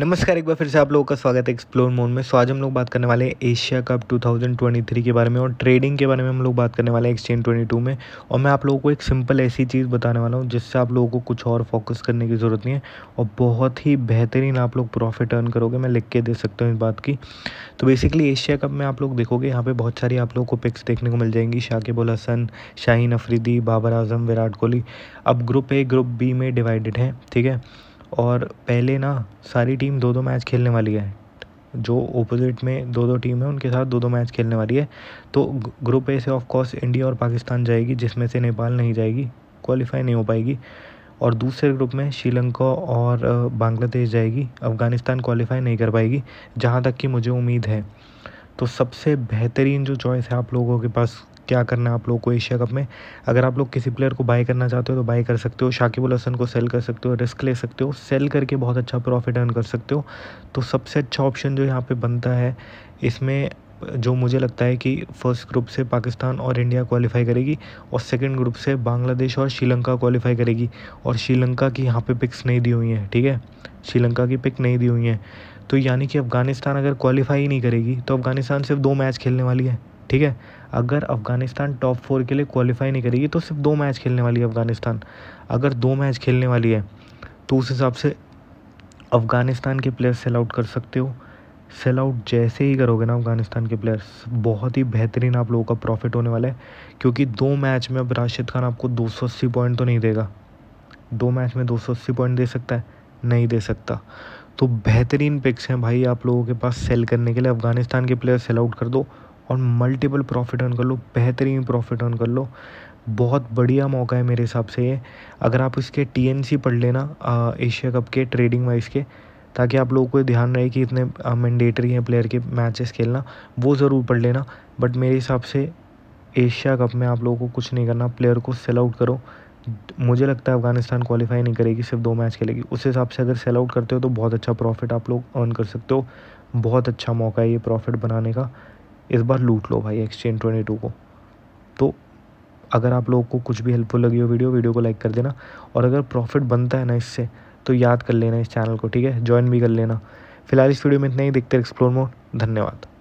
नमस्कार एक बार फिर से आप लोगों का स्वागत है एक्सप्लोर मोड में सो आज हम लोग बात करने वाले हैं एशिया कप 2023 के बारे में और ट्रेडिंग के बारे में हम लोग बात करने वाले हैं एक्सचेंज 22 में और मैं आप लोगों को एक सिंपल ऐसी चीज़ बताने वाला हूँ जिससे आप लोगों को कुछ और फोकस करने की ज़रूरत नहीं है और बहुत ही बेहतरीन आप लोग प्रॉफिट अर्न करोगे मैं लिख के दे सकता हूँ इस बात की तो बेसिकली एशिया कप में आप लोग देखोगे यहाँ पर बहुत सारी आप लोगों को पिक्स देखने को मिल जाएंगी शाकिब उल हसन शाहीन अफरीदी बाबर आजम विराट कोहली अब ग्रुप ए ग्रुप बी में डिवाइडेड है ठीक है और पहले ना सारी टीम दो दो मैच खेलने वाली है जो ओपोजिट में दो दो टीम है उनके साथ दो दो मैच खेलने वाली है तो ग्रुप ए से ऑफ कोर्स इंडिया और पाकिस्तान जाएगी जिसमें से नेपाल नहीं जाएगी क्वालिफाई नहीं हो पाएगी और दूसरे ग्रुप में श्रीलंका और बांग्लादेश जाएगी अफ़गानिस्तान क्वालिफाई नहीं कर पाएगी जहाँ तक कि मुझे उम्मीद है तो सबसे बेहतरीन जो चॉइस है आप लोगों के पास क्या करना है आप लोग को एशिया कप में अगर आप लोग किसी प्लेयर को बाय करना चाहते हो तो बाय कर सकते हो शाकिबुल हसन को सेल कर सकते हो रिस्क ले सकते हो सेल करके बहुत अच्छा प्रॉफिट अर्न कर सकते हो तो सबसे अच्छा ऑप्शन जो यहाँ पर बनता है इसमें जो मुझे लगता है कि फर्स्ट ग्रुप से पाकिस्तान और इंडिया क्वालिफाई करेगी और सेकंड ग्रुप से बांग्लादेश और श्रीलंका क्वालिफाई करेगी और श्रीलंका की यहाँ पे पिक्स नहीं दी हुई हैं ठीक है श्रीलंका की पिक नहीं दी हुई हैं तो यानी कि अफ़गानिस्तान अगर क्वालिफाई ही नहीं करेगी तो अफ़गानिस्तान सिर्फ दो मैच खेलने वाली है ठीक है अगर अफ़गानिस्तान टॉप फोर के लिए क्वालिफाई नहीं करेगी तो सिर्फ दो मैच खेलने वाली है अफ़गानिस्तान अगर दो मैच खेलने वाली है तो उस हिसाब से अफ़गानिस्तान के प्लेयर्स सेल आउट कर सकते हो सेल आउट जैसे ही करोगे ना अफगानिस्तान के प्लेयर्स बहुत ही बेहतरीन आप लोगों का प्रॉफिट होने वाला है क्योंकि दो मैच में अब राशिद खान आपको 280 पॉइंट तो नहीं देगा दो मैच में 280 पॉइंट दे सकता है नहीं दे सकता तो बेहतरीन पिक्स हैं भाई आप लोगों के पास सेल करने के लिए अफ़गानिस्तान के प्लेयर सेल आउट कर दो और मल्टीपल प्रॉफिट अर्न कर लो बेहतरीन प्रॉफिट अर्न कर लो बहुत बढ़िया मौका है मेरे हिसाब से ये अगर आप इसके टी पढ़ लेना एशिया कप के ट्रेडिंग वाइज के ताकि आप लोगों को ध्यान रहे कि इतने मैंडेटरी हैं प्लेयर के मैचेस खेलना वो ज़रूर पढ़ लेना बट मेरे हिसाब से एशिया कप में आप लोगों को कुछ नहीं करना प्लेयर को सेल आउट करो मुझे लगता है अफगानिस्तान क्वालिफाई नहीं करेगी सिर्फ दो मैच खेलेगी उस हिसाब से अगर सेल आउट करते हो तो बहुत अच्छा प्रॉफिट आप लोग अर्न कर सकते हो बहुत अच्छा मौका है ये प्रॉफिट बनाने का इस बार लूट लो भाई एक्सचेंज ट्वेंटी टू को तो अगर आप लोगों को कुछ भी हेल्पफुल लगी हो वीडियो वीडियो को लाइक कर देना और अगर प्रॉफिट बनता है ना इससे तो याद कर लेना इस चैनल को ठीक है ज्वाइन भी कर लेना फिलहाल इस वीडियो में इतना ही देखते हैं एक्सप्लोर मोड धन्यवाद